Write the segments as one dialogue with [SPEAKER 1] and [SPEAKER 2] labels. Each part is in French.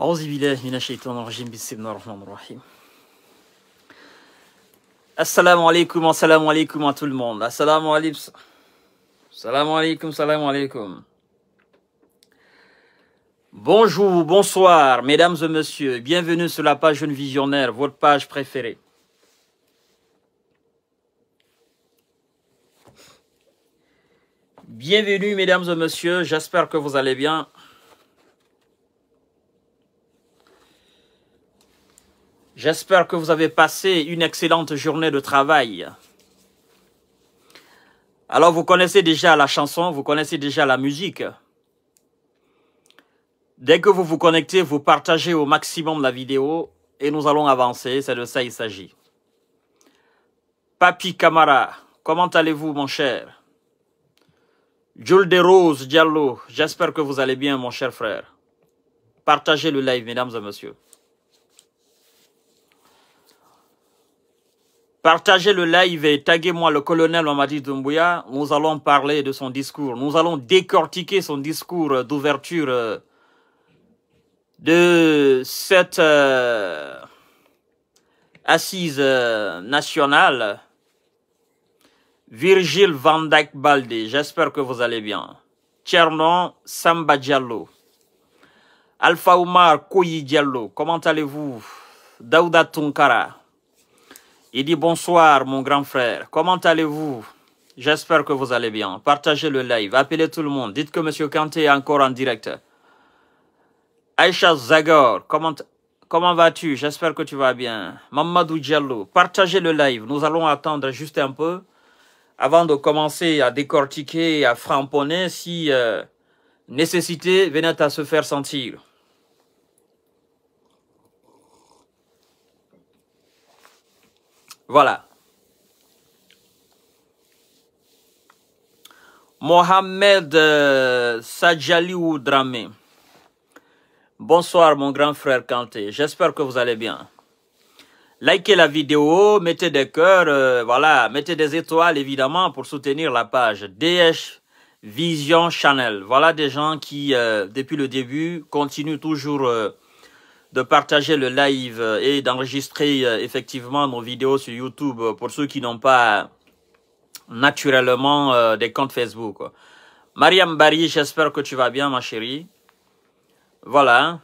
[SPEAKER 1] أعوذ بالله من الشيطان الرجيم بسم الله الرحمن الرحيم Assalamu alaikum, assalamu alaikum à tout le monde. Assalamu alaikum. Assalamu alaikum, Bonjour, bonsoir, mesdames et messieurs. Bienvenue sur la page Jeune Visionnaire, votre page préférée. Bienvenue, mesdames et messieurs. J'espère que vous allez bien. J'espère que vous avez passé une excellente journée de travail. Alors vous connaissez déjà la chanson, vous connaissez déjà la musique. Dès que vous vous connectez, vous partagez au maximum la vidéo et nous allons avancer, c'est de ça il s'agit. Papi Camara, comment allez-vous mon cher Jules de Rose Diallo, j'espère que vous allez bien mon cher frère. Partagez le live mesdames et messieurs. Partagez le live et taguez-moi le colonel Mamadi Doumbouya. Nous allons parler de son discours. Nous allons décortiquer son discours d'ouverture euh, de cette euh, assise euh, nationale. Virgile Van Dijk j'espère que vous allez bien. Tchernon Samba Diallo. Alpha Omar Koyi Diallo, comment allez-vous? Daouda Tunkara, il dit bonsoir mon grand frère, comment allez-vous J'espère que vous allez bien. Partagez le live, appelez tout le monde, dites que M. Kanté est encore en direct. Aïcha Zagor, comment, comment vas-tu J'espère que tu vas bien. Mamadou Diallo, partagez le live. Nous allons attendre juste un peu avant de commencer à décortiquer, à framponner si euh, nécessité venait à se faire sentir. Voilà. Mohamed euh, Sajaliou Bonsoir mon grand frère Kanté, j'espère que vous allez bien. Likez la vidéo, mettez des cœurs, euh, voilà, mettez des étoiles évidemment pour soutenir la page DH Vision Channel. Voilà des gens qui, euh, depuis le début, continuent toujours de partager le live et d'enregistrer euh, effectivement nos vidéos sur YouTube euh, pour ceux qui n'ont pas naturellement euh, des comptes Facebook. Mariam Barry, j'espère que tu vas bien ma chérie. Voilà.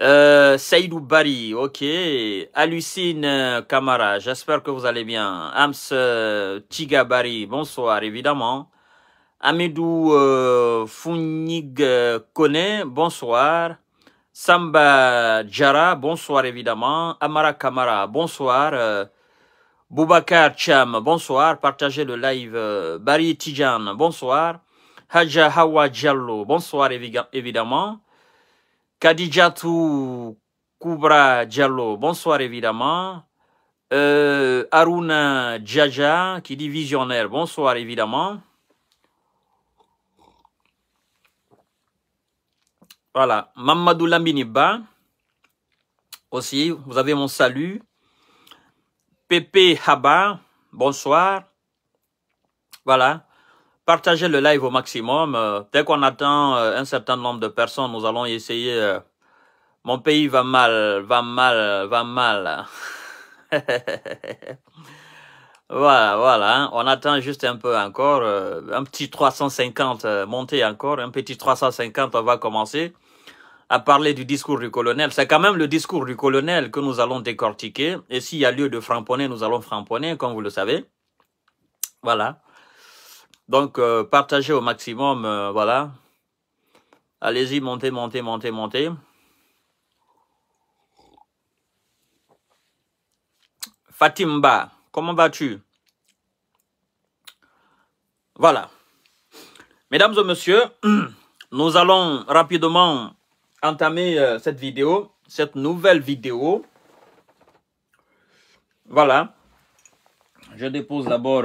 [SPEAKER 1] Euh, Seydou Bari, ok. Alucine Kamara, j'espère que vous allez bien. Ams Tiga Bari, bonsoir évidemment. Amidou euh, Founig Kone, bonsoir. Samba Jara, bonsoir évidemment. Amara Kamara, bonsoir. Euh, Boubakar Cham, bonsoir. Partagez le live. Euh, Barry Tijan, bonsoir. Haja Hawa Diallo, bonsoir évidemment. Kadijatou Koubra Diallo, bonsoir évidemment. Euh, Aruna Djaja, qui dit visionnaire, bonsoir évidemment. Voilà, Mamadou Laminiba. Aussi, vous avez mon salut. Pépé Haba, bonsoir. Voilà, partagez le live au maximum. Euh, dès qu'on attend euh, un certain nombre de personnes, nous allons essayer. Euh, mon pays va mal, va mal, va mal. voilà, voilà. Hein. On attend juste un peu encore. Un petit 350 monté encore. Un petit 350, on va commencer à parler du discours du colonel. C'est quand même le discours du colonel que nous allons décortiquer. Et s'il y a lieu de framponner, nous allons framponner, comme vous le savez. Voilà. Donc, euh, partagez au maximum, euh, voilà. Allez-y, montez, montez, montez, montez. Fatimba, comment vas-tu Voilà. Mesdames et messieurs, nous allons rapidement entamer euh, cette vidéo, cette nouvelle vidéo. Voilà. Je dépose d'abord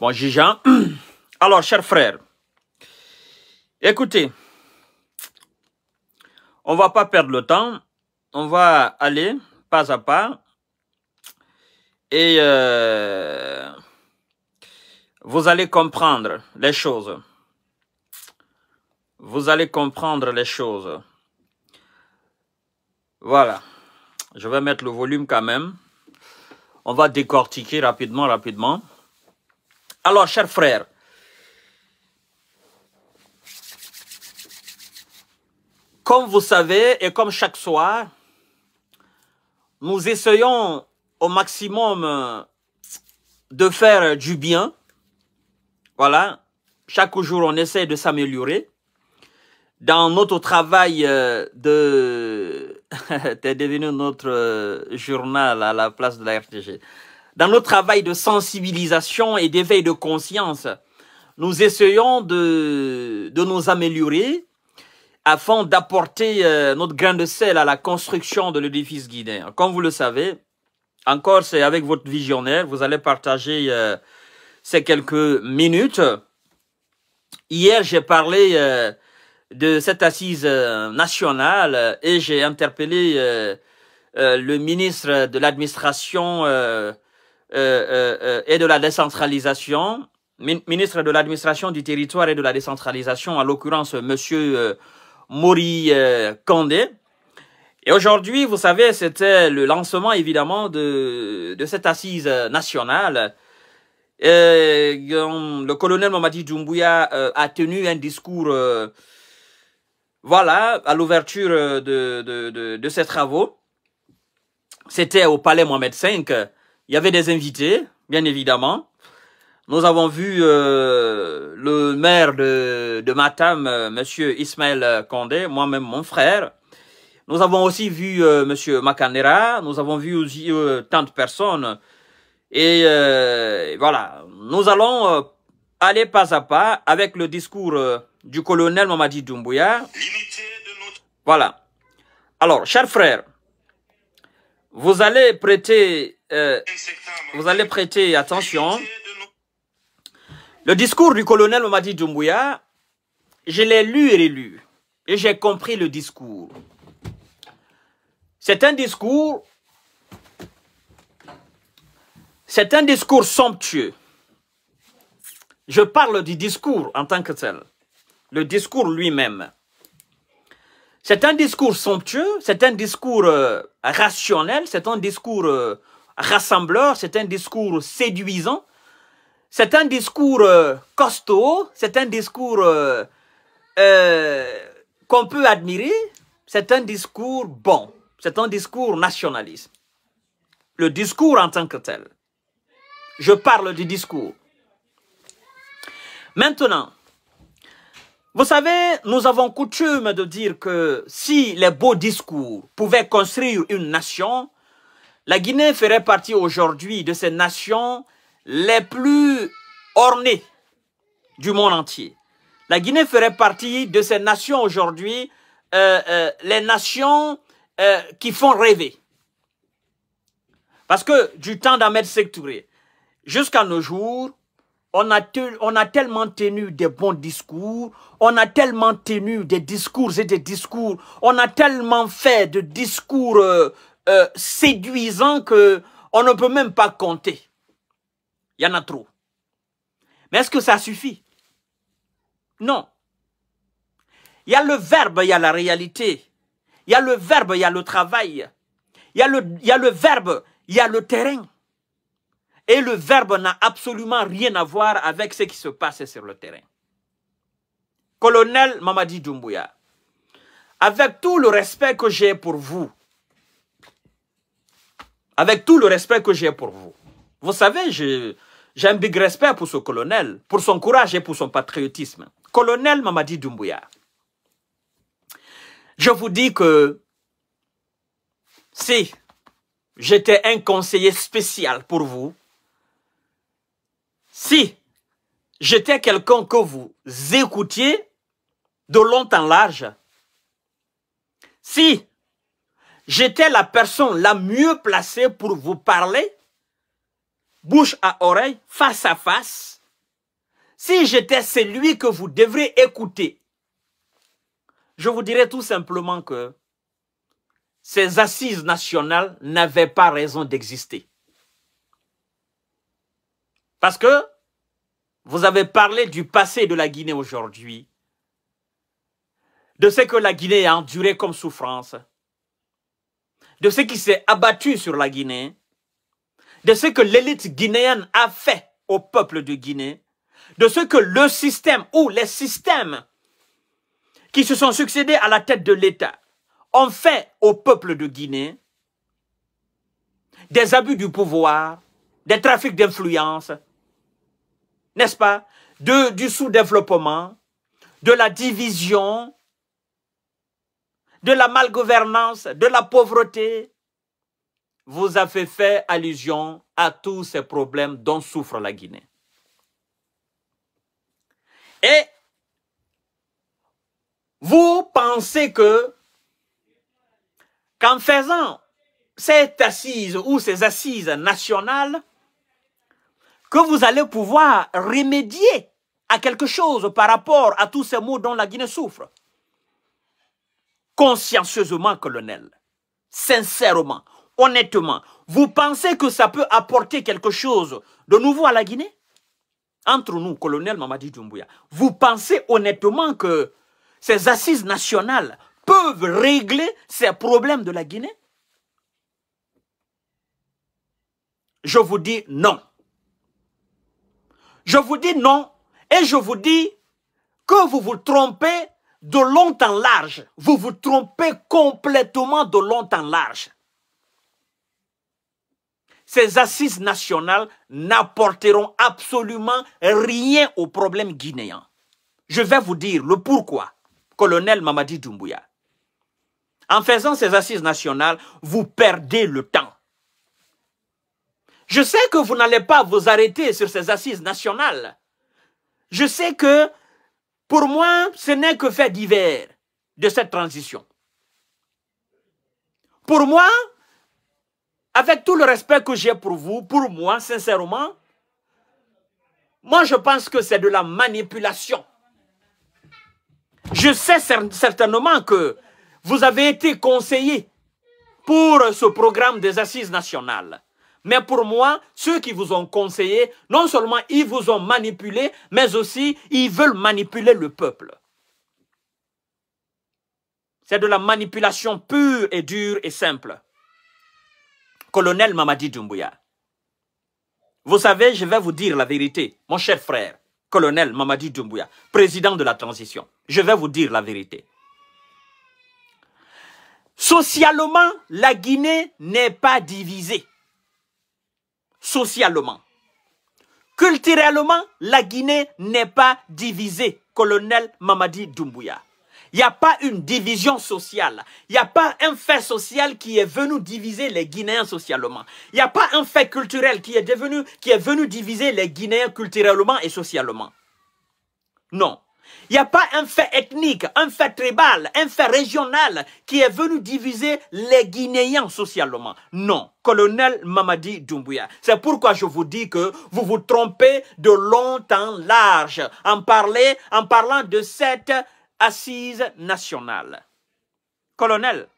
[SPEAKER 1] mon euh, Jean. Alors, chers frères, écoutez, on va pas perdre le temps. On va aller pas à pas. Et euh, vous allez comprendre les choses vous allez comprendre les choses. Voilà. Je vais mettre le volume quand même. On va décortiquer rapidement, rapidement. Alors, chers frères, comme vous savez et comme chaque soir, nous essayons au maximum euh, de faire du bien. Voilà. Chaque jour, on essaie de s'améliorer dans notre travail euh, de... T'es devenu notre euh, journal à la place de la RTG. Dans notre travail de sensibilisation et d'éveil de conscience, nous essayons de, de nous améliorer afin d'apporter euh, notre grain de sel à la construction de l'édifice guinéen. Comme vous le savez, encore c'est avec votre visionnaire, vous allez partager ces quelques minutes. Hier, j'ai parlé de cette assise euh, nationale euh, et j'ai interpellé euh, le ministre de l'administration et de la décentralisation, ministre de l'administration du territoire et de la décentralisation, à l'occurrence Monsieur Mori condé Et aujourd'hui, vous savez, c'était le lancement évidemment de, de cette assise nationale. Et, le colonel Mamadi Doumbouya a tenu un discours voilà, à l'ouverture euh, de, de, de, ces travaux, c'était au Palais Mohamed V. Il y avait des invités, bien évidemment. Nous avons vu euh, le maire de, de Matam, M. Euh, Monsieur Ismaël Condé, moi-même mon frère. Nous avons aussi vu M. Monsieur nous avons vu aussi tant de personnes. Et voilà, nous allons Allez pas à pas avec le discours euh, du colonel Mamadi Doumbouya. Voilà. Alors, chers frères, vous allez prêter, euh, vous allez prêter attention. Le discours du colonel Mamadi Doumbouya, je l'ai lu et relu, et j'ai compris le discours. C'est un discours, c'est un discours somptueux. Je parle du discours en tant que tel, le discours lui-même. C'est un discours somptueux, c'est un discours euh, rationnel, c'est un discours euh, rassembleur, c'est un discours séduisant, c'est un discours euh, costaud, c'est un discours qu'on peut admirer, c'est un discours bon, c'est un discours nationaliste. Le discours en tant que tel. Je parle du discours. Maintenant, vous savez, nous avons coutume de dire que si les beaux discours pouvaient construire une nation, la Guinée ferait partie aujourd'hui de ces nations les plus ornées du monde entier. La Guinée ferait partie de ces nations aujourd'hui, euh, euh, les nations euh, qui font rêver. Parce que du temps d'Ahmed Sektouré jusqu'à nos jours, on a, on a tellement tenu des bons discours, on a tellement tenu des discours et des discours, on a tellement fait de discours euh, euh, séduisants que on ne peut même pas compter. Il y en a trop. Mais est-ce que ça suffit Non. Il y a le verbe, il y a la réalité. Il y a le verbe, il y a le travail. Il y, a le, il y a le verbe, il y a le terrain. Et le verbe n'a absolument rien à voir avec ce qui se passe sur le terrain. Colonel Mamadi Doumbouya, avec tout le respect que j'ai pour vous, avec tout le respect que j'ai pour vous, vous savez, j'ai un big respect pour ce colonel, pour son courage et pour son patriotisme. Colonel Mamadi Doumbouya, je vous dis que si j'étais un conseiller spécial pour vous, si j'étais quelqu'un que vous écoutiez de long en large, si j'étais la personne la mieux placée pour vous parler, bouche à oreille, face à face, si j'étais celui que vous devrez écouter, je vous dirais tout simplement que ces assises nationales n'avaient pas raison d'exister. Parce que vous avez parlé du passé de la Guinée aujourd'hui, de ce que la Guinée a enduré comme souffrance, de ce qui s'est abattu sur la Guinée, de ce que l'élite guinéenne a fait au peuple de Guinée, de ce que le système ou les systèmes qui se sont succédés à la tête de l'État ont fait au peuple de Guinée, des abus du pouvoir, des trafics d'influence, n'est-ce pas, du sous-développement, de la division, de la malgouvernance, de la pauvreté. Vous avez fait allusion à tous ces problèmes dont souffre la Guinée. Et vous pensez que qu'en faisant cette assise ou ces assises nationales, que vous allez pouvoir remédier à quelque chose par rapport à tous ces maux dont la Guinée souffre. Consciencieusement, colonel, sincèrement, honnêtement, vous pensez que ça peut apporter quelque chose de nouveau à la Guinée Entre nous, colonel Mamadi Doumbouya, vous pensez honnêtement que ces assises nationales peuvent régler ces problèmes de la Guinée Je vous dis non. Je vous dis non et je vous dis que vous vous trompez de long en large. Vous vous trompez complètement de long en large. Ces assises nationales n'apporteront absolument rien au problème guinéen. Je vais vous dire le pourquoi, colonel Mamadi Doumbouya. En faisant ces assises nationales, vous perdez le temps. Je sais que vous n'allez pas vous arrêter sur ces assises nationales. Je sais que, pour moi, ce n'est que fait divers de cette transition. Pour moi, avec tout le respect que j'ai pour vous, pour moi, sincèrement, moi, je pense que c'est de la manipulation. Je sais certainement que vous avez été conseillé pour ce programme des assises nationales. Mais pour moi, ceux qui vous ont conseillé, non seulement ils vous ont manipulé, mais aussi ils veulent manipuler le peuple. C'est de la manipulation pure et dure et simple. Colonel Mamadi Doumbouya. Vous savez, je vais vous dire la vérité, mon cher frère, colonel Mamadi Doumbouya, président de la transition. Je vais vous dire la vérité. Socialement, la Guinée n'est pas divisée socialement. Culturellement, la Guinée n'est pas divisée, colonel Mamadi Doumbouya. Il n'y a pas une division sociale. Il n'y a pas un fait social qui est venu diviser les Guinéens socialement. Il n'y a pas un fait culturel qui est, devenu, qui est venu diviser les Guinéens culturellement et socialement. Non. Il n'y a pas un fait ethnique, un fait tribal, un fait régional qui est venu diviser les Guinéens socialement. Non, colonel Mamadi Doumbouya. C'est pourquoi je vous dis que vous vous trompez de long en large en, parlant de cette assise nationale. Colonel,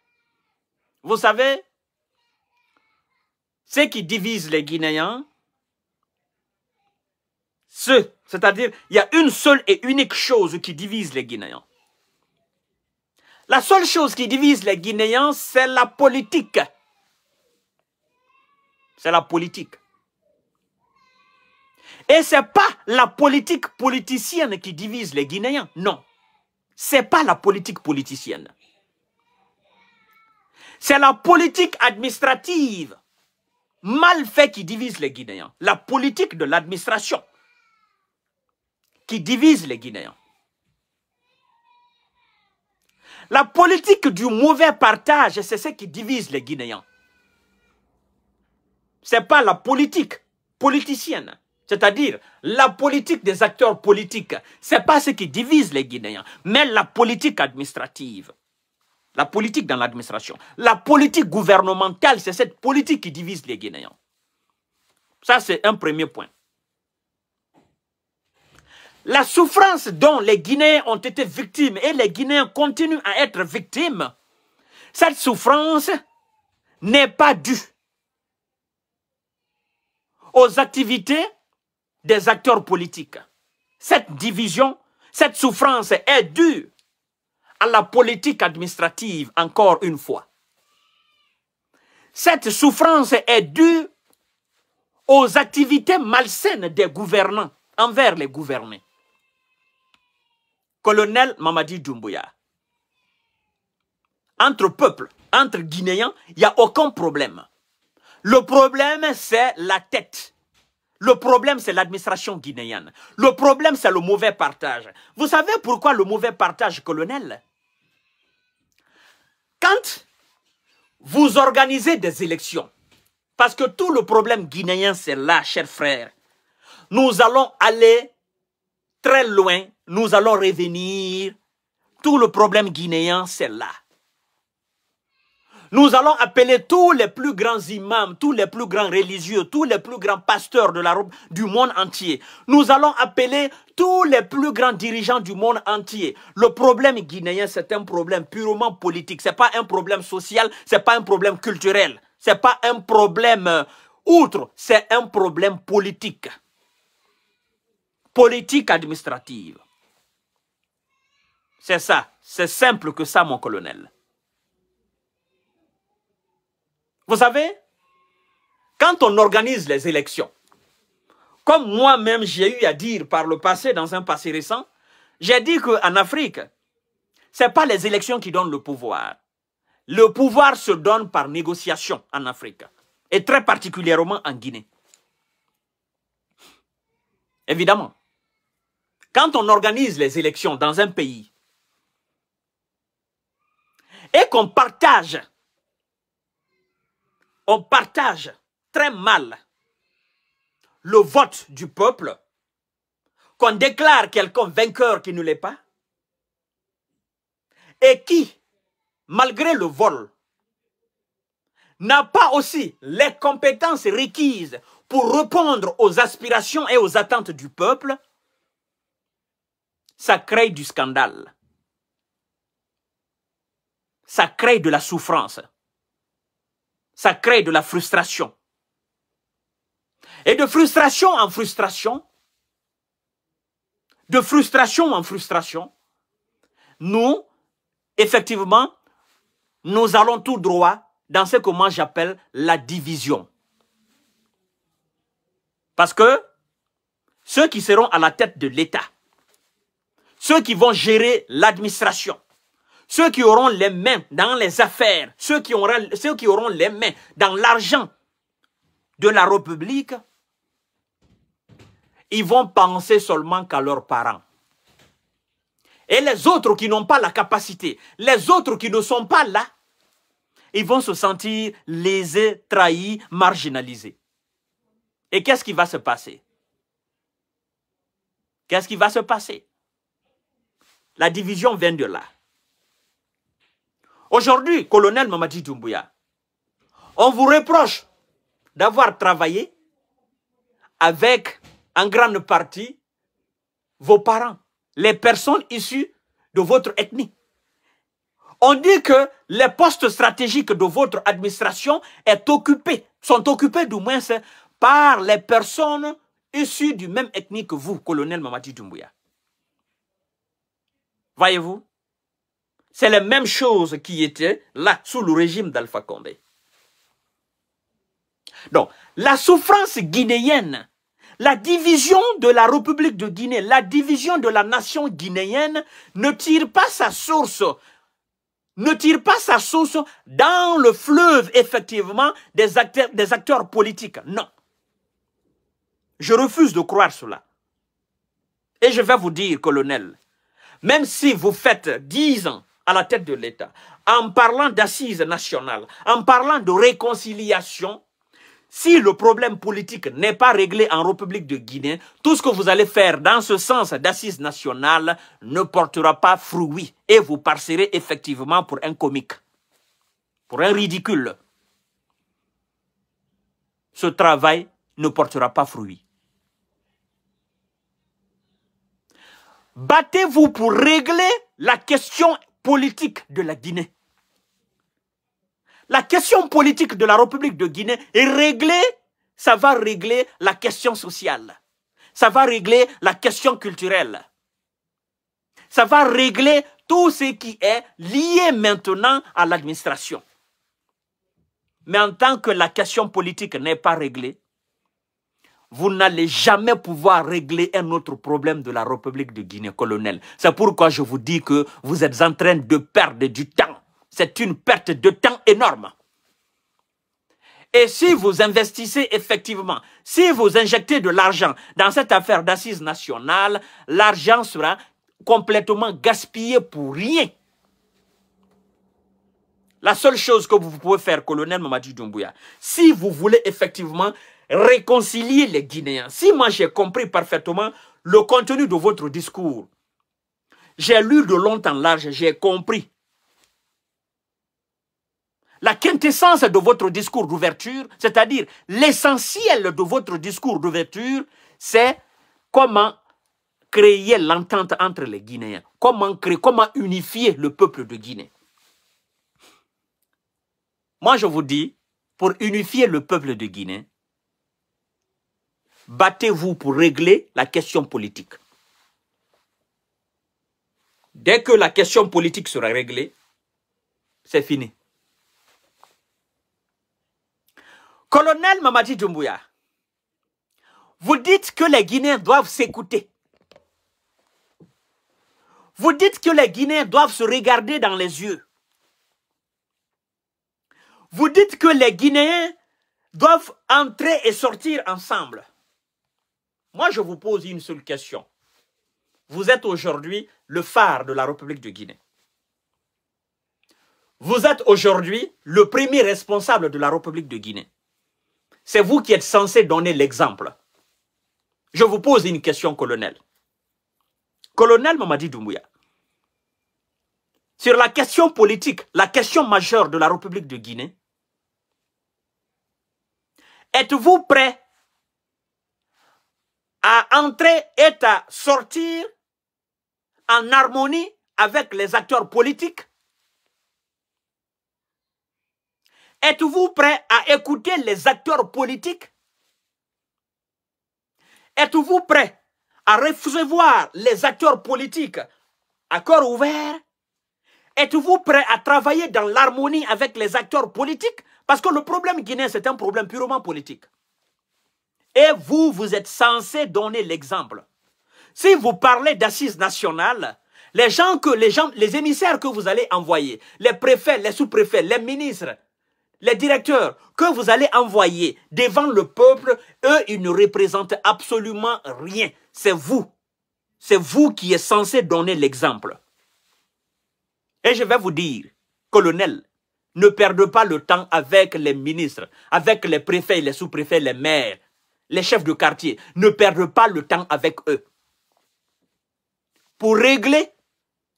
[SPEAKER 1] vous savez, ce qui divise les Guinéens, Ce c'est-à-dire, il y a une seule et unique chose qui divise les Guinéens. La seule chose qui divise les Guinéens, c'est la politique. C'est la politique. Et ce n'est pas la politique politicienne qui divise les Guinéens, non. Ce n'est pas la politique politicienne. C'est la politique administrative mal faite qui divise les Guinéens. La politique de l'administration qui divise les Guinéens. La politique du mauvais partage, c'est ce qui divise les Guinéens. Ce n'est pas la politique politicienne, c'est-à-dire la politique des acteurs politiques. Ce n'est pas ce qui divise les Guinéens, mais la politique administrative. La politique dans l'administration. La politique gouvernementale, c'est cette politique qui divise les Guinéens. Ça, c'est un premier point. La souffrance dont les Guinéens ont été victimes et les Guinéens continuent à être victimes, cette souffrance n'est pas due aux activités des acteurs politiques. Cette division, cette souffrance est due à la politique administrative, encore une fois. Cette souffrance est due aux activités malsaines des gouvernants envers les gouvernés colonel Mamadi Doumbouya. Entre peuples, entre Guinéens, il n'y a aucun problème. Le problème, c'est la tête. Le problème, c'est l'administration guinéenne. Le problème, c'est le mauvais partage. Vous savez pourquoi le mauvais partage, colonel Quand vous organisez des élections, parce que tout le problème guinéen, c'est là, chers frères, nous allons aller très loin, nous allons revenir. Tout le problème guinéen, c'est là. Nous allons appeler tous les plus grands imams, tous les plus grands religieux, tous les plus grands pasteurs de la, du monde entier. Nous allons appeler tous les plus grands dirigeants du monde entier. Le problème guinéen, c'est un problème purement politique. Ce n'est pas un problème social, c'est pas un problème culturel, Ce n'est pas un problème euh, outre, c'est un problème politique politique administrative. C'est ça, c'est simple que ça, mon colonel. Vous savez, quand on organise les élections, comme moi-même j'ai eu à dire par le passé, dans un passé récent, j'ai dit qu'en Afrique, ce n'est pas les élections qui donnent le pouvoir. Le pouvoir se donne par négociation en Afrique, et très particulièrement en Guinée. Évidemment. Quand on organise les élections dans un pays et qu'on partage, on partage très mal le vote du peuple, qu'on déclare quelqu'un vainqueur qui ne l'est pas, et qui, malgré le vol, n'a pas aussi les compétences requises pour répondre aux aspirations et aux attentes du peuple, ça crée du scandale. Ça crée de la souffrance. Ça crée de la frustration. Et de frustration en frustration, de frustration en frustration, nous, effectivement, nous allons tout droit dans ce que moi j'appelle la division. Parce que ceux qui seront à la tête de l'État, ceux qui vont gérer l'administration, ceux qui auront les mains dans les affaires, ceux qui auront, ceux qui auront les mains dans l'argent de la République, ils vont penser seulement qu'à leurs parents. Et les autres qui n'ont pas la capacité, les autres qui ne sont pas là, ils vont se sentir lésés, trahis, marginalisés. Et qu'est-ce qui va se passer Qu'est-ce qui va se passer la division vient de là. Aujourd'hui, colonel Mamadi Doumbouya, on vous reproche d'avoir travaillé avec en grande partie vos parents, les personnes issues de votre ethnie. On dit que les postes stratégiques de votre administration sont occupés du moins par les personnes issues du même ethnie que vous, colonel Mamadi Doumbouya. Voyez-vous C'est la même chose qui était là sous le régime d'Alpha Condé. Donc, la souffrance guinéenne, la division de la République de Guinée, la division de la nation guinéenne ne tire pas sa source, ne tire pas sa source dans le fleuve, effectivement, des acteurs, des acteurs politiques. Non. Je refuse de croire cela. Et je vais vous dire, colonel, même si vous faites 10 ans à la tête de l'État, en parlant d'assises nationales, en parlant de réconciliation, si le problème politique n'est pas réglé en République de Guinée, tout ce que vous allez faire dans ce sens d'assises nationales ne portera pas fruit et vous passerez effectivement pour un comique, pour un ridicule. Ce travail ne portera pas fruit. Battez-vous pour régler la question politique de la Guinée. La question politique de la République de Guinée est réglée, ça va régler la question sociale. Ça va régler la question culturelle. Ça va régler tout ce qui est lié maintenant à l'administration. Mais en tant que la question politique n'est pas réglée, vous n'allez jamais pouvoir régler un autre problème de la République de Guinée colonel. C'est pourquoi je vous dis que vous êtes en train de perdre du temps. C'est une perte de temps énorme. Et si vous investissez effectivement, si vous injectez de l'argent dans cette affaire d'assises nationales, l'argent sera complètement gaspillé pour rien. La seule chose que vous pouvez faire, colonel Mamadou Doumbouya, si vous voulez effectivement réconcilier les Guinéens. Si moi j'ai compris parfaitement le contenu de votre discours, j'ai lu de long en large, j'ai compris. La quintessence de votre discours d'ouverture, c'est-à-dire l'essentiel de votre discours d'ouverture, c'est comment créer l'entente entre les Guinéens, comment, créer, comment unifier le peuple de Guinée. Moi, je vous dis, pour unifier le peuple de Guinée, battez-vous pour régler la question politique. Dès que la question politique sera réglée, c'est fini. Colonel Mamadi Doumbouya, vous dites que les Guinéens doivent s'écouter. Vous dites que les Guinéens doivent se regarder dans les yeux. Vous dites que les Guinéens doivent entrer et sortir ensemble. Moi, je vous pose une seule question. Vous êtes aujourd'hui le phare de la République de Guinée. Vous êtes aujourd'hui le premier responsable de la République de Guinée. C'est vous qui êtes censé donner l'exemple. Je vous pose une question, colonel. Colonel Mamadi Doumbouya, sur la question politique, la question majeure de la République de Guinée, êtes-vous prêt à entrer et à sortir en harmonie avec les acteurs politiques Êtes-vous prêt à écouter les acteurs politiques Êtes-vous prêt à recevoir les acteurs politiques à corps ouvert Êtes-vous prêt à travailler dans l'harmonie avec les acteurs politiques Parce que le problème guinéen, c'est un problème purement politique. Et vous, vous êtes censé donner l'exemple. Si vous parlez d'assises nationales, les gens que les gens, les émissaires que vous allez envoyer, les préfets, les sous-préfets, les ministres, les directeurs que vous allez envoyer devant le peuple, eux, ils ne représentent absolument rien. C'est vous. C'est vous qui êtes censé donner l'exemple. Et je vais vous dire, colonel, ne perdez pas le temps avec les ministres, avec les préfets, les sous-préfets, les maires, les chefs de quartier, ne perdent pas le temps avec eux. Pour régler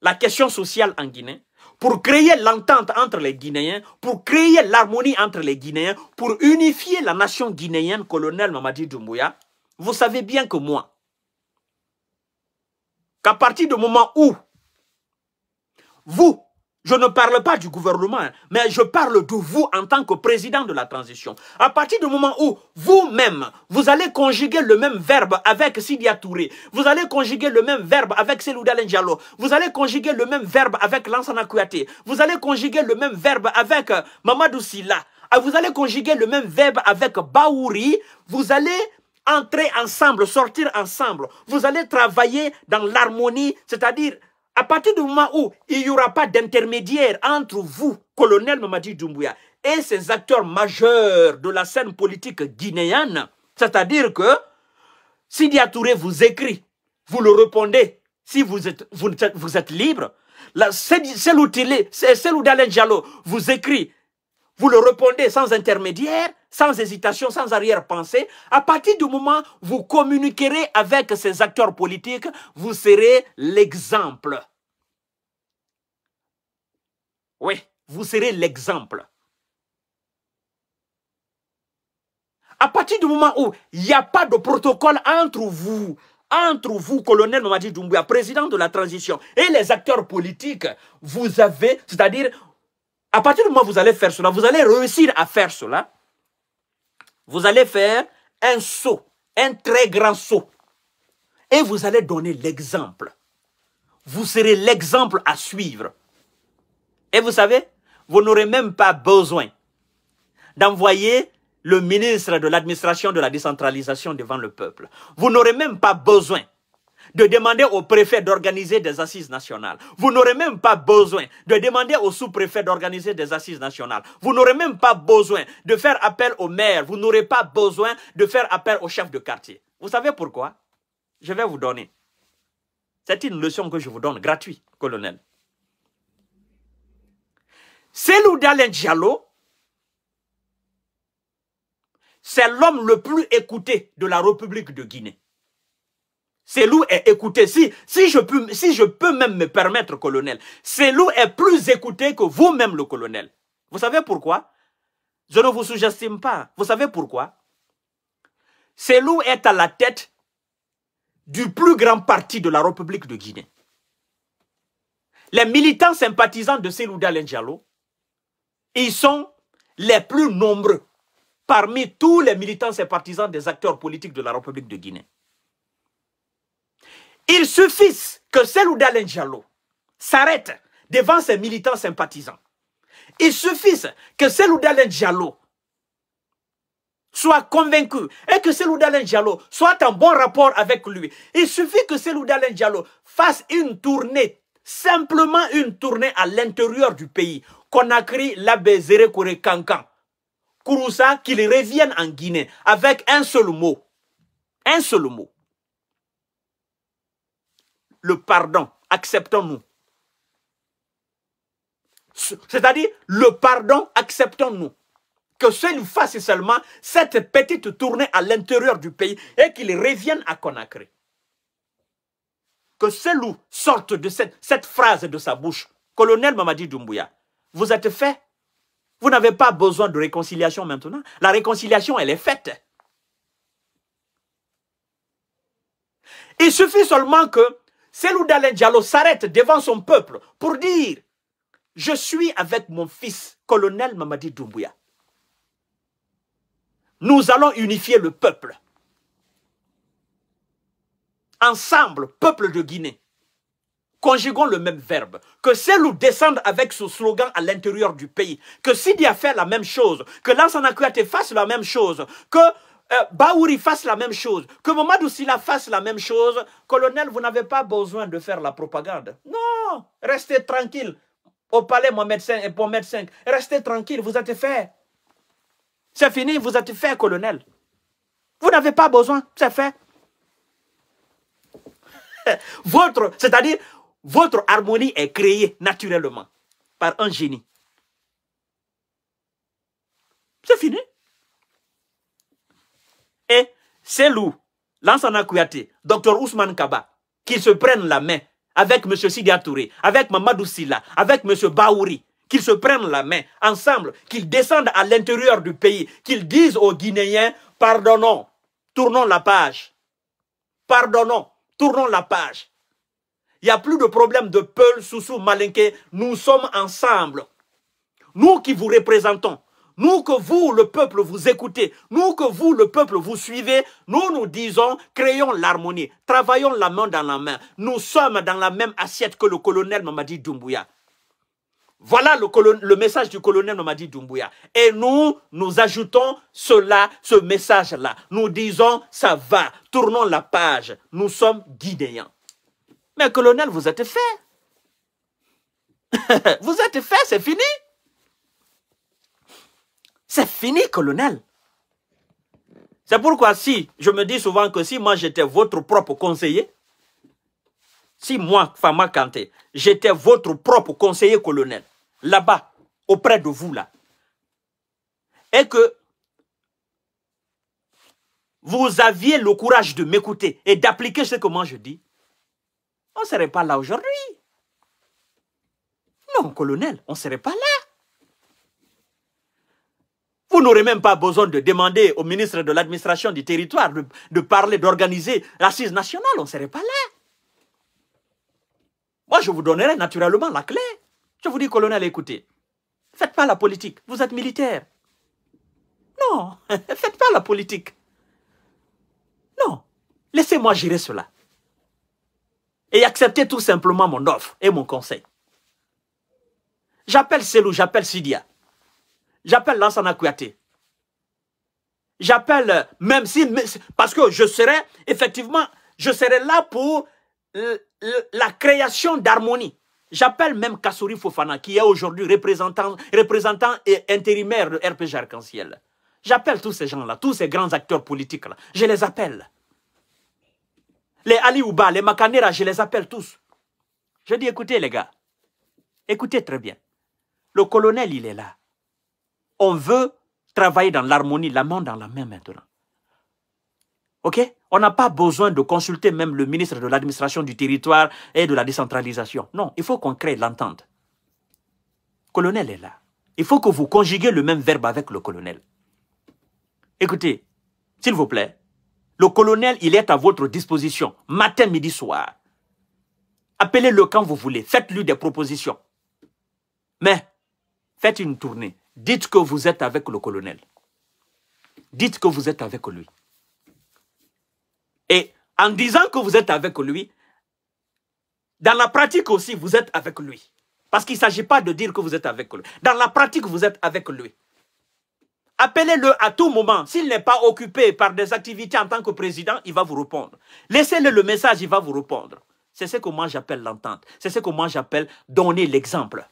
[SPEAKER 1] la question sociale en Guinée, pour créer l'entente entre les Guinéens, pour créer l'harmonie entre les Guinéens, pour unifier la nation guinéenne, colonel Mamadi Doumbouya, vous savez bien que moi, qu'à partir du moment où vous, je ne parle pas du gouvernement, hein, mais je parle de vous en tant que président de la transition. À partir du moment où vous-même, vous allez conjuguer le même verbe avec Sidia Touré, vous allez conjuguer le même verbe avec Selouda Diallo, vous allez conjuguer le même verbe avec Lansana Kouyaté, vous allez conjuguer le même verbe avec euh, Mamadou Silla, ah, vous allez conjuguer le même verbe avec Baouri, vous allez entrer ensemble, sortir ensemble. Vous allez travailler dans l'harmonie, c'est-à-dire à partir du moment où il n'y aura pas d'intermédiaire entre vous, colonel Mamadi Doumbouya, et ces acteurs majeurs de la scène politique guinéenne, c'est-à-dire que si Touré vous écrit, vous le répondez, si vous êtes, vous, êtes libre, celle où Diallo vous écrit, vous le répondez sans intermédiaire, sans hésitation, sans arrière-pensée, à partir du moment où vous communiquerez avec ces acteurs politiques, vous serez l'exemple. Oui, vous serez l'exemple. À partir du moment où il n'y a pas de protocole entre vous, entre vous, colonel Mamadi Doumbouya, président de la transition, et les acteurs politiques, vous avez, c'est-à-dire, à partir du moment où vous allez faire cela, vous allez réussir à faire cela, vous allez faire un saut, un très grand saut. Et vous allez donner l'exemple. Vous serez l'exemple à suivre. Et vous savez, vous n'aurez même pas besoin d'envoyer le ministre de l'administration de la décentralisation devant le peuple. Vous n'aurez même pas besoin de demander au préfet d'organiser des assises nationales. Vous n'aurez même pas besoin de demander au sous-préfet d'organiser des assises nationales. Vous n'aurez même pas besoin de faire appel au maire. Vous n'aurez pas besoin de faire appel au chef de quartier. Vous savez pourquoi Je vais vous donner. C'est une leçon que je vous donne, gratuite, colonel. Selou Dalen Diallo, c'est l'homme le plus écouté de la République de Guinée loup est écouté. Si, si, je peux, si je peux même me permettre, colonel, loup est plus écouté que vous-même, le colonel. Vous savez pourquoi Je ne vous sous-estime pas. Vous savez pourquoi loup est à la tête du plus grand parti de la République de Guinée. Les militants sympathisants de Selou Diallo, ils sont les plus nombreux parmi tous les militants sympathisants des acteurs politiques de la République de Guinée. Il suffit que celle ou Diallo s'arrête devant ses militants sympathisants. Il suffit que Celou ou Diallo soit convaincu et que Selou d'Alain Diallo soit en bon rapport avec lui. Il suffit que Selou d'Alain Diallo fasse une tournée, simplement une tournée à l'intérieur du pays. Qu'on Conakry, Zéré Kouré Kankan, Kouroussa, qu'il revienne en Guinée avec un seul mot. Un seul mot le pardon. Acceptons-nous. C'est-à-dire, le pardon, acceptons-nous. Que ceux fasse seulement cette petite tournée à l'intérieur du pays et qu'il revienne à Conakry. Que ce loup sorte de cette, cette phrase de sa bouche. Colonel Mamadi Doumbouya, vous êtes fait. Vous n'avez pas besoin de réconciliation maintenant. La réconciliation, elle est faite. Il suffit seulement que Selou Diallo s'arrête devant son peuple pour dire Je suis avec mon fils, colonel Mamadi Doumbouya. Nous allons unifier le peuple. Ensemble, peuple de Guinée. Conjuguons le même verbe. Que Selou descende avec ce slogan à l'intérieur du pays. Que Sidi a fait la même chose. Que Lansana Kouyaté fasse la même chose. Que euh, Bahouri fasse la même chose, que Mamadou Sila fasse la même chose, colonel, vous n'avez pas besoin de faire la propagande. Non, restez tranquille. Au palais, mon médecin et mon médecin, restez tranquille, vous êtes fait. C'est fini, vous êtes fait, colonel. Vous n'avez pas besoin, c'est fait. votre, c'est-à-dire, votre harmonie est créée naturellement par un génie. C'est fini c'est loup, Lansana Kouyaté, docteur Ousmane Kaba, qu'ils se prennent la main avec M. Sidia avec Mamadou Silla, avec M. Baouri, qu'ils se prennent la main ensemble, qu'ils descendent à l'intérieur du pays, qu'ils disent aux Guinéens, pardonnons, tournons la page. Pardonnons, tournons la page. Il n'y a plus de problème de Peul, Soussou, Malinke. Nous sommes ensemble. Nous qui vous représentons, nous que vous, le peuple, vous écoutez, nous que vous, le peuple, vous suivez, nous nous disons, créons l'harmonie, travaillons la main dans la main. Nous sommes dans la même assiette que le colonel Mamadi Doumbouya. Voilà le, message du colonel Mamadi Doumbouya. Et nous, nous ajoutons cela, ce message-là. Nous disons, ça va, tournons la page. Nous sommes guidés. Mais colonel, vous êtes fait. vous êtes fait, c'est fini. C'est fini, colonel. C'est pourquoi si, je me dis souvent que si moi j'étais votre propre conseiller, si moi, Fama Kanté, j'étais votre propre conseiller colonel, là-bas, auprès de vous, là, et que vous aviez le courage de m'écouter et d'appliquer ce que moi je dis, on ne serait pas là aujourd'hui. Non, colonel, on ne serait pas là. Vous n'aurez même pas besoin de demander au ministre de l'administration du territoire de, parler, d'organiser l'assise nationale. On ne serait pas là. Moi, je vous donnerai naturellement la clé. Je vous dis, colonel, écoutez, faites pas la politique. Vous êtes militaire. Non, faites pas la politique. Non, laissez-moi gérer cela. Et acceptez tout simplement mon offre et mon conseil. J'appelle Selou, j'appelle Sidia. J'appelle Lansana Kouyaté. J'appelle, même si, parce que je serai, effectivement, je serai là pour la création d'harmonie. J'appelle même Kassouri Fofana, qui est aujourd'hui représentant, représentant et intérimaire de RPG Arc-en-Ciel. J'appelle tous ces gens-là, tous ces grands acteurs politiques-là. Je les appelle. Les Ali Ouba, les Makanera, je les appelle tous. Je dis, écoutez les gars, écoutez très bien. Le colonel, il est là on veut travailler dans l'harmonie, la main dans la main maintenant. OK On n'a pas besoin de consulter même le ministre de l'administration du territoire et de la décentralisation. Non, il faut qu'on crée l'entente. Colonel est là. Il faut que vous conjuguez le même verbe avec le colonel. Écoutez, s'il vous plaît, le colonel, il est à votre disposition, matin, midi, soir. Appelez-le quand vous voulez, faites-lui des propositions. Mais faites une tournée, Dites que vous êtes avec le colonel. Dites que vous êtes avec lui. Et en disant que vous êtes avec lui, dans la pratique aussi, vous êtes avec lui. Parce qu'il ne s'agit pas de dire que vous êtes avec lui. Dans la pratique, vous êtes avec lui. Appelez-le à tout moment. S'il n'est pas occupé par des activités en tant que président, il va vous répondre. Laissez-le le message, il va vous répondre. C'est ce que moi j'appelle l'entente. C'est ce que moi j'appelle donner l'exemple.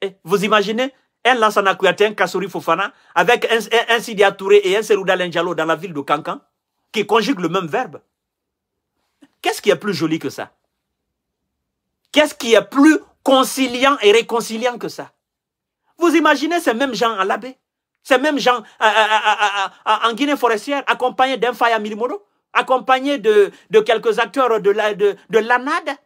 [SPEAKER 1] Eh, vous imaginez un lance un Kassouri Fofana, avec un, un, et un Serouda Lenjalo dans la ville de Cancan, qui conjuguent le même verbe. Qu'est-ce qui est plus joli que ça Qu'est-ce qui est plus conciliant et réconciliant que ça Vous imaginez ces mêmes gens à l'abbé, ces mêmes gens en Guinée forestière, accompagnés d'un Faya Mirimoro, accompagnés de, quelques acteurs de l'ANAD de, de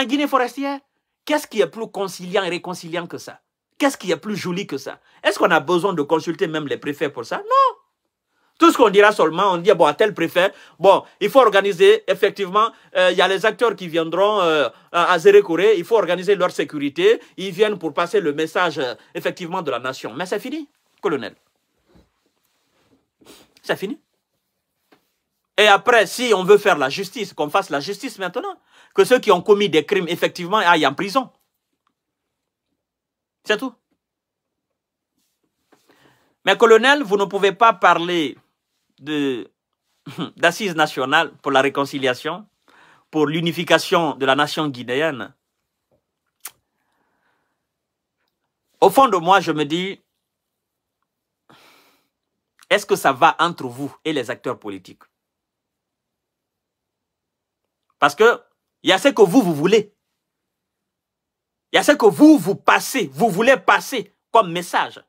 [SPEAKER 1] en Guinée forestière, Qu'est-ce qui est plus conciliant et réconciliant que ça Qu'est-ce qui est plus joli que ça Est-ce qu'on a besoin de consulter même les préfets pour ça Non. Tout ce qu'on dira seulement, on dit, bon, à tel préfet, bon, il faut organiser, effectivement, euh, il y a les acteurs qui viendront euh, à à couré il faut organiser leur sécurité, ils viennent pour passer le message, euh, effectivement, de la nation. Mais c'est fini, colonel. C'est fini. Et après, si on veut faire la justice, qu'on fasse la justice maintenant. Que ceux qui ont commis des crimes, effectivement, aillent en prison. C'est tout. Mais colonel, vous ne pouvez pas parler d'assises nationales pour la réconciliation, pour l'unification de la nation guinéenne. Au fond de moi, je me dis, est-ce que ça va entre vous et les acteurs politiques parce que il y a ce que vous, vous voulez. Il y a ce que vous, vous passez, vous voulez passer comme message.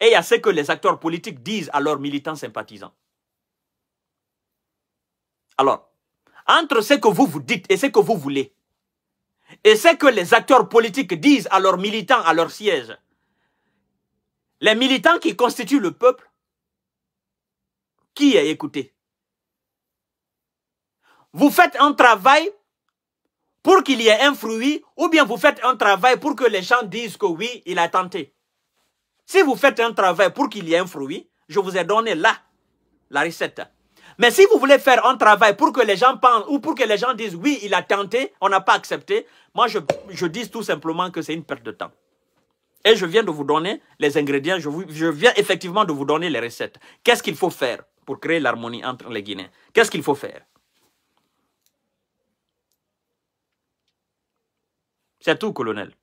[SPEAKER 1] Et il y a ce que les acteurs politiques disent à leurs militants sympathisants. Alors, entre ce que vous vous dites et ce que vous voulez, et ce que les acteurs politiques disent à leurs militants, à leur siège, les militants qui constituent le peuple, qui est écouté vous faites un travail pour qu'il y ait un fruit ou bien vous faites un travail pour que les gens disent que oui, il a tenté. Si vous faites un travail pour qu'il y ait un fruit, je vous ai donné là la recette. Mais si vous voulez faire un travail pour que les gens pensent ou pour que les gens disent oui, il a tenté, on n'a pas accepté, moi je, dis tout simplement que c'est une perte de temps. Et je viens de vous donner les ingrédients, je, je viens effectivement de vous donner les recettes. Qu'est-ce qu'il faut faire pour créer l'harmonie entre les Guinéens Qu'est-ce qu'il faut faire C'est tout, colonel.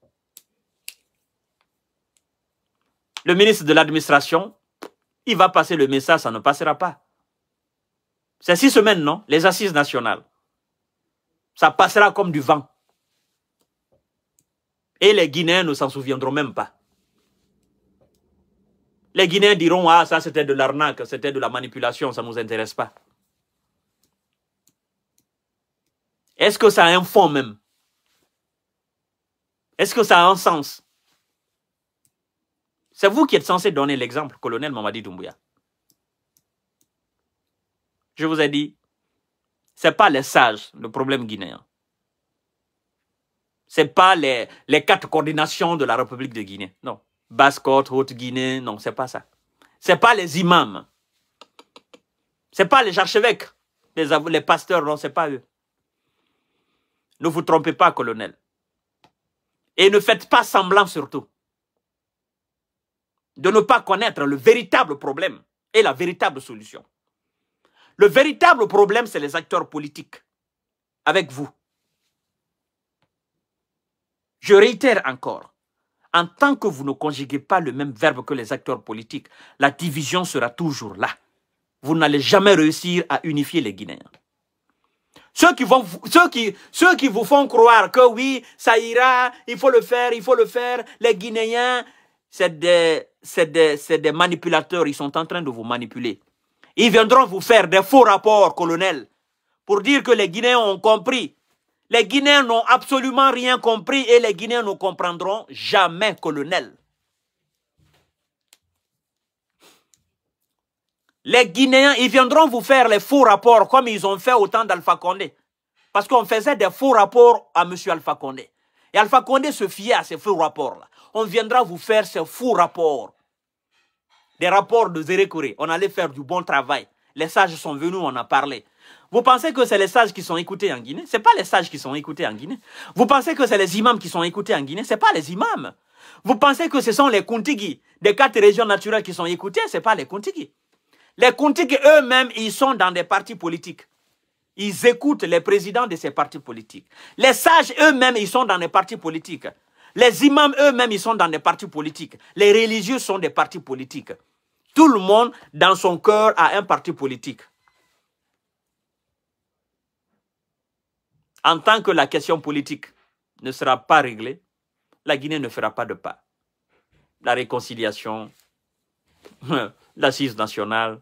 [SPEAKER 1] Le ministre de l'administration, il va passer le message, ça ne passera pas. C'est six semaines, non Les assises nationales. Ça passera comme du vent. Et les Guinéens ne s'en souviendront même pas. Les Guinéens diront, ah, ça c'était de l'arnaque, c'était de la manipulation, ça ne nous intéresse pas. Est-ce que ça a un fond même est-ce que ça a un sens C'est vous qui êtes censé donner l'exemple, colonel Mamadi Doumbouya. Je vous ai dit, ce n'est pas les sages, le problème guinéen. Ce n'est pas les, les, quatre coordinations de la République de Guinée. Non. Basse-Côte, Haute-Guinée, non, ce n'est pas ça. Ce n'est pas les imams. Ce n'est pas les archevêques, les, les pasteurs, non, ce n'est pas eux. Ne vous trompez pas, colonel. Et ne faites pas semblant surtout de ne pas connaître le véritable problème et la véritable solution. Le véritable problème, c'est les acteurs politiques avec vous. Je réitère encore, en tant que vous ne conjuguez pas le même verbe que les acteurs politiques, la division sera toujours là. Vous n'allez jamais réussir à unifier les Guinéens. Ceux qui, vont, ceux, qui, ceux qui vous font croire que oui, ça ira, il faut le faire, il faut le faire, les Guinéens, c'est des, des manipulateurs, ils sont en train de vous manipuler. Ils viendront vous faire des faux rapports, colonel, pour dire que les Guinéens ont compris. Les Guinéens n'ont absolument rien compris et les Guinéens ne comprendront jamais, colonel. Les Guinéens, ils viendront vous faire les faux rapports comme ils ont fait au temps d'Alpha Condé. Parce qu'on faisait des faux rapports à M. Alpha Condé. Et Alpha Condé se fiait à ces faux rapports-là. On viendra vous faire ces faux rapports. Des rapports de Zérécoré. On allait faire du bon travail. Les sages sont venus, on a parlé. Vous pensez que c'est les sages qui sont écoutés en Guinée Ce n'est pas les sages qui sont écoutés en Guinée. Vous pensez que c'est les imams qui sont écoutés en Guinée Ce n'est pas les imams. Vous pensez que ce sont les Kuntigi des quatre régions naturelles qui sont écoutées Ce n'est pas les Kuntigi. Les Kuntik eux-mêmes, ils sont dans des partis politiques. Ils écoutent les présidents de ces partis politiques. Les sages eux-mêmes, ils sont dans des partis politiques. Les imams eux-mêmes, ils sont dans des partis politiques. Les religieux sont des partis politiques. Tout le monde, dans son cœur, a un parti politique. En tant que la question politique ne sera pas réglée, la Guinée ne fera pas de pas. La réconciliation l'assise nationale,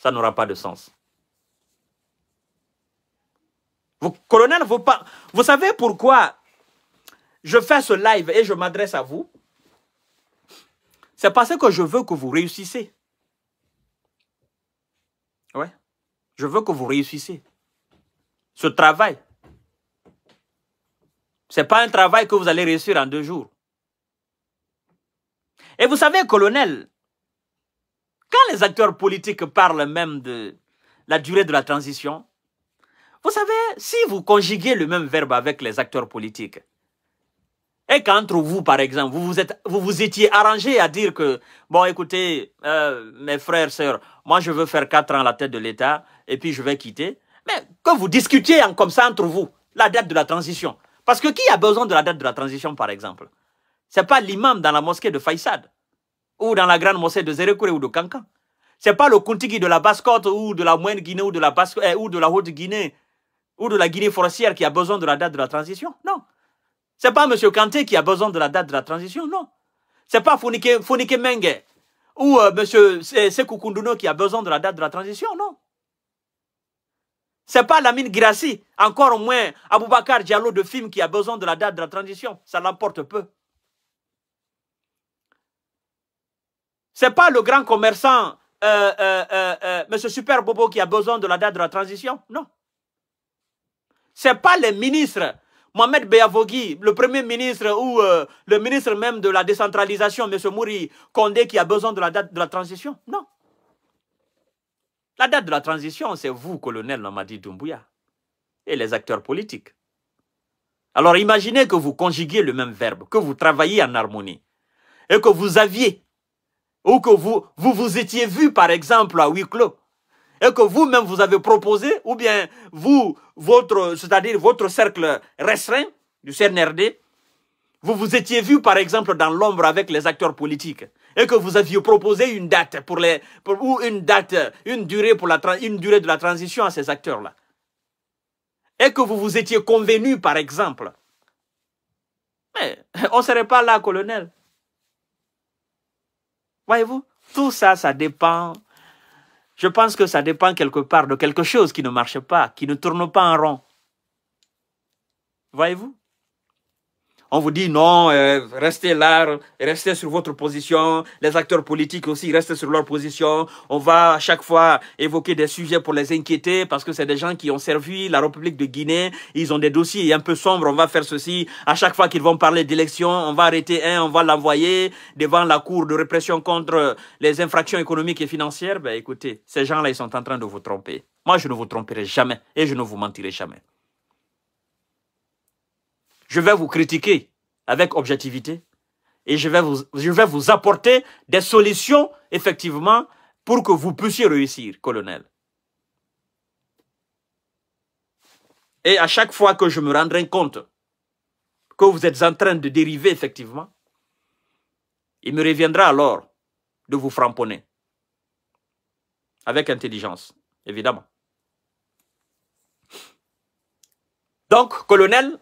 [SPEAKER 1] ça n'aura pas de sens. Vous, colonel, vous, vous savez pourquoi je fais ce live et je m'adresse à vous C'est parce que je veux que vous réussissiez. Ouais. Je veux que vous réussissiez. Ce travail. Ce n'est pas un travail que vous allez réussir en deux jours. Et vous savez, colonel, quand les acteurs politiques parlent même de la durée de la transition, vous savez, si vous conjuguez le même verbe avec les acteurs politiques, et qu'entre vous, par exemple, vous vous, étiez arrangé à dire que, bon, écoutez, euh, mes frères, sœurs, moi je veux faire quatre ans à la tête de l'État, et puis je vais quitter. Mais que vous discutiez comme ça entre vous, la date de la transition. Parce que qui a besoin de la date de la transition, par exemple Ce n'est pas l'imam dans la mosquée de Faïsad ou dans la grande mosquée de Zérekure ou de Ce n'est pas le Kuntigi de la Bascotte ou de la Moyenne Guinée ou de la, bas ou de la Haute Guinée ou de la Guinée forestière qui a besoin de la date de la transition. Non. Ce n'est pas M. Kanté qui a besoin de la date de la transition. Non. Ce n'est pas Founike, Menge ou M. Sekou qui a besoin de la date de la transition. Non. Ce n'est pas Lamine Grassi, encore moins Aboubakar Diallo de film qui a besoin de la date de la transition. Ça l'emporte peu. Ce n'est pas le grand commerçant, euh, euh, euh, M. Super Bobo, qui a besoin de la date de la transition. Non. Ce n'est pas les ministres, Mohamed Beyavogui, le premier ministre ou le ministre même de la décentralisation, M. Mouri Condé, qui a besoin de la date de la transition. Non. La date de la transition, c'est vous, colonel Namadi Doumbouya, et les acteurs politiques. Alors imaginez que vous conjuguiez le même verbe, que vous travaillez en harmonie, et que vous aviez ou que vous vous, étiez vu, par exemple, à huis clos, et que vous-même vous avez proposé, ou bien vous, votre, c'est-à-dire votre cercle restreint du CNRD, vous vous étiez vu, par exemple, dans l'ombre avec les acteurs politiques, et que vous aviez proposé une date pour les, ou une date, une durée pour la, une durée de la transition à ces acteurs-là, et que vous vous étiez convenu, par exemple. Mais on serait pas là, colonel. Voyez-vous, tout ça, ça dépend. Je pense que ça dépend quelque part de quelque chose qui ne marche pas, qui ne tourne pas en rond. Voyez-vous on vous dit non, euh, restez là, restez sur votre position. Les acteurs politiques aussi restent sur leur position. On va à chaque fois évoquer des sujets pour les inquiéter parce que c'est des gens qui ont servi la République de Guinée. Ils ont des dossiers un peu sombres. On va faire ceci. À chaque fois qu'ils vont parler d'élection, on va arrêter un, on va l'envoyer devant la Cour de répression contre les infractions économiques et financières. Ben écoutez, ces gens-là, ils sont en train de vous tromper. Moi, je ne vous tromperai jamais et je ne vous mentirai jamais. Je vais vous critiquer avec objectivité et je vais vous, je vais vous apporter des solutions, effectivement, pour que vous puissiez réussir, colonel. Et à chaque fois que je me rendrai compte que vous êtes en train de dériver, effectivement, il me reviendra alors de vous framponner. Avec intelligence, évidemment. Donc, colonel,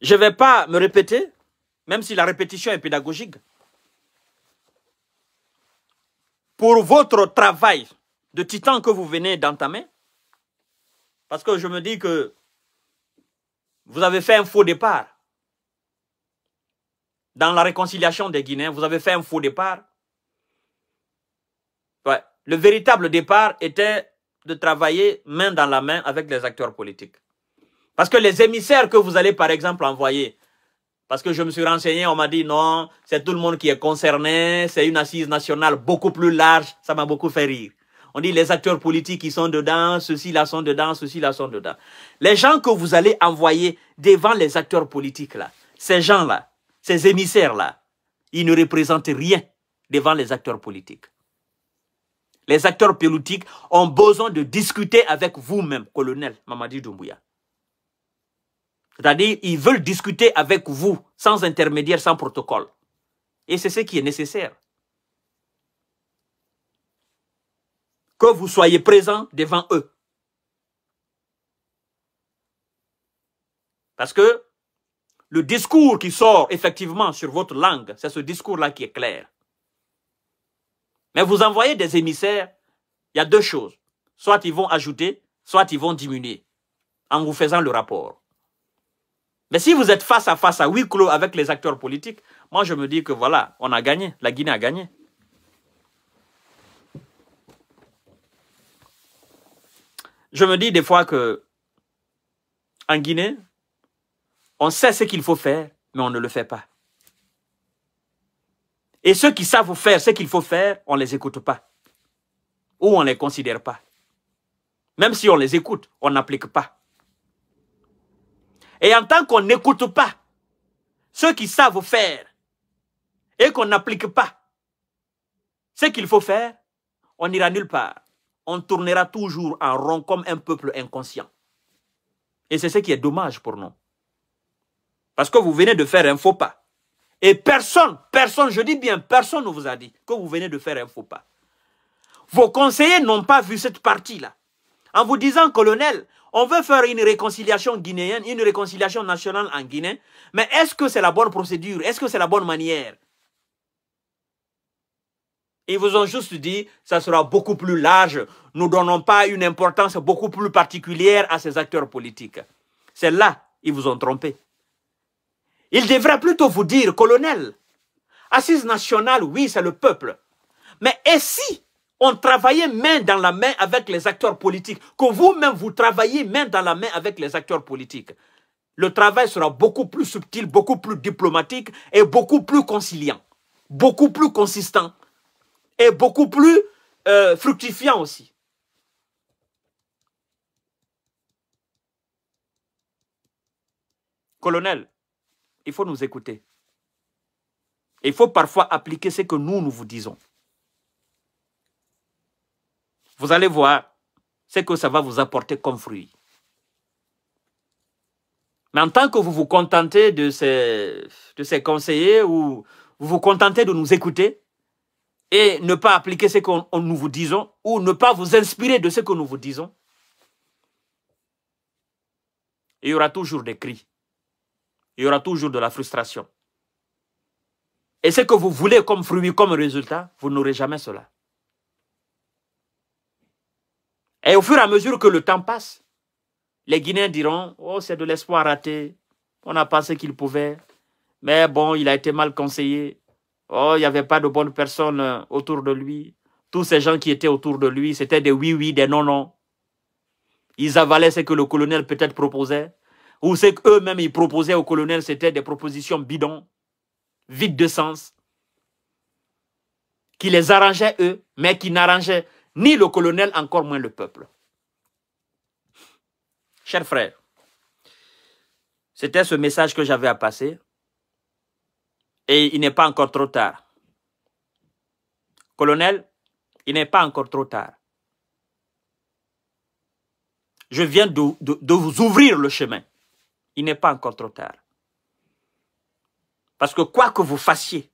[SPEAKER 1] je ne vais pas me répéter, même si la répétition est pédagogique. Pour votre travail de titan que vous venez d'entamer, parce que je me dis que vous avez fait un faux départ dans la réconciliation des Guinéens, vous avez fait un faux départ. Le véritable départ était de travailler main dans la main avec les acteurs politiques. Parce que les émissaires que vous allez, par exemple, envoyer, parce que je me suis renseigné, on m'a dit non, c'est tout le monde qui est concerné, c'est une assise nationale beaucoup plus large, ça m'a beaucoup fait rire. On dit les acteurs politiques qui sont dedans, ceux-ci là sont dedans, ceux-ci là sont dedans. Les gens que vous allez envoyer devant les acteurs politiques là, ces gens-là, ces émissaires-là, ils ne représentent rien devant les acteurs politiques. Les acteurs politiques ont besoin de discuter avec vous-même, colonel Mamadi Doumbouya. C'est-à-dire, ils veulent discuter avec vous, sans intermédiaire, sans protocole. Et c'est ce qui est nécessaire. Que vous soyez présent devant eux. Parce que le discours qui sort effectivement sur votre langue, c'est ce discours-là qui est clair. Mais vous envoyez des émissaires, il y a deux choses. Soit ils vont ajouter, soit ils vont diminuer en vous faisant le rapport. Mais si vous êtes face à face à huis clos avec les acteurs politiques, moi je me dis que voilà, on a gagné, la Guinée a gagné. Je me dis des fois que en Guinée, on sait ce qu'il faut faire, mais on ne le fait pas. Et ceux qui savent faire ce qu'il faut faire, on ne les écoute pas. Ou on ne les considère pas. Même si on les écoute, on n'applique pas. Et en tant qu'on n'écoute pas ceux qui savent faire et qu'on n'applique pas ce qu'il faut faire, on n'ira nulle part. On tournera toujours en rond comme un peuple inconscient. Et c'est ce qui est dommage pour nous. Parce que vous venez de faire un faux pas. Et personne, personne, je dis bien, personne ne vous a dit que vous venez de faire un faux pas. Vos conseillers n'ont pas vu cette partie-là. En vous disant, colonel, on veut faire une réconciliation guinéenne, une réconciliation nationale en Guinée, mais est-ce que c'est la bonne procédure Est-ce que c'est la bonne manière Ils vous ont juste dit, ça sera beaucoup plus large, nous donnons pas une importance beaucoup plus particulière à ces acteurs politiques. C'est là, ils vous ont trompé. Ils devraient plutôt vous dire, colonel, assise nationale, oui, c'est le peuple, mais et si on travaillait main dans la main avec les acteurs politiques, que vous-même vous travaillez main dans la main avec les acteurs politiques. Le travail sera beaucoup plus subtil, beaucoup plus diplomatique et beaucoup plus conciliant, beaucoup plus consistant et beaucoup plus euh, fructifiant aussi. Colonel, il faut nous écouter. Il faut parfois appliquer ce que nous, nous vous disons. Vous allez voir ce que ça va vous apporter comme fruit. Mais en tant que vous vous contentez de ces, de ces conseillers ou vous vous contentez de nous écouter et ne pas appliquer ce que nous vous disons ou ne pas vous inspirer de ce que nous vous disons, il y aura toujours des cris. Il y aura toujours de la frustration. Et ce que vous voulez comme fruit, comme résultat, vous n'aurez jamais cela. Et au fur et à mesure que le temps passe, les Guinéens diront Oh, c'est de l'espoir raté. On a pensé qu'il pouvait. Mais bon, il a été mal conseillé. Oh, il n'y avait pas de bonnes personnes euh, autour de lui. Tous ces gens qui étaient autour de lui, c'était des oui-oui, des non-non. Ils avalaient ce que le colonel peut-être proposait. Ou ce qu'eux-mêmes ils proposaient au colonel, c'était des propositions bidons, vides de sens, qui les arrangeaient eux, mais qui n'arrangeaient ni le colonel, encore moins le peuple. Chers frères, c'était ce message que j'avais à passer et il n'est pas encore trop tard. Colonel, il n'est pas encore trop tard. Je viens de, de vous ouvrir le chemin. Il n'est pas encore trop tard. Parce que quoi que vous fassiez,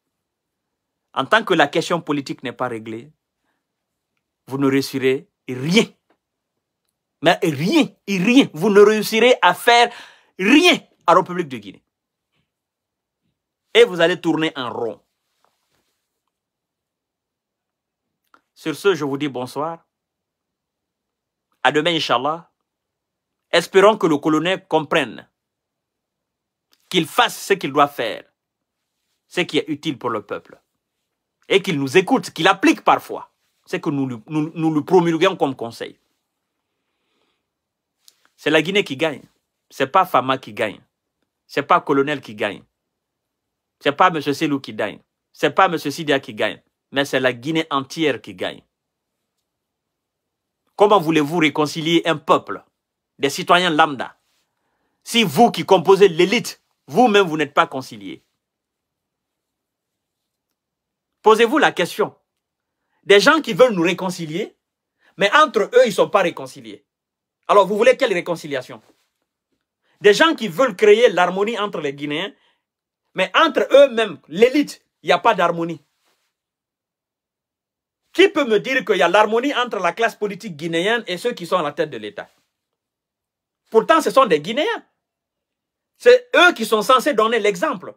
[SPEAKER 1] en tant que la question politique n'est pas réglée, vous ne réussirez rien. Mais rien, rien. Vous ne réussirez à faire rien à la République de Guinée. Et vous allez tourner en rond. Sur ce, je vous dis bonsoir. À demain, Inch'Allah. Espérons que le colonel comprenne qu'il fasse ce qu'il doit faire, ce qui est utile pour le peuple, et qu'il nous écoute, qu'il applique parfois. C'est que nous, nous, nous, promulguons comme conseil. C'est la Guinée qui gagne. n'est pas Fama qui gagne. n'est pas Colonel qui gagne. n'est pas M. Selou qui gagne. n'est pas M. Sidia qui gagne. Mais c'est la Guinée entière qui gagne. Comment voulez-vous réconcilier un peuple, des citoyens lambda, si vous qui composez l'élite, vous-même, vous, n'êtes pas concilié Posez-vous la question. Des gens qui veulent nous réconcilier, mais entre eux, ils ne sont pas réconciliés. Alors, vous voulez quelle réconciliation Des gens qui veulent créer l'harmonie entre les Guinéens, mais entre eux-mêmes, l'élite, il n'y a pas d'harmonie. Qui peut me dire qu'il y a l'harmonie entre la classe politique guinéenne et ceux qui sont à la tête de l'État Pourtant, ce sont des Guinéens. C'est eux qui sont censés donner l'exemple.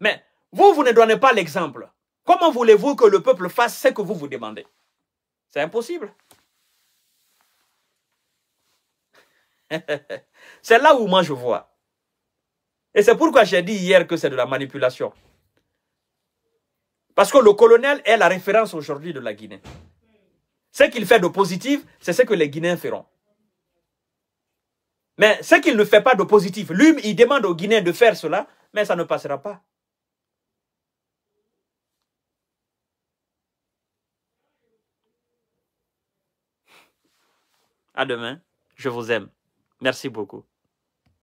[SPEAKER 1] Mais vous, vous ne donnez pas l'exemple. Comment voulez-vous que le peuple fasse ce que vous vous demandez C'est impossible. c'est là où moi je vois. Et c'est pourquoi j'ai dit hier que c'est de la manipulation. Parce que le colonel est la référence aujourd'hui de la Guinée. Ce qu'il fait de positif, c'est ce que les Guinéens feront. Mais ce qu'il ne fait pas de positif, lui, il demande aux Guinéens de faire cela, mais ça ne passera pas. À demain. Je vous aime. Merci beaucoup.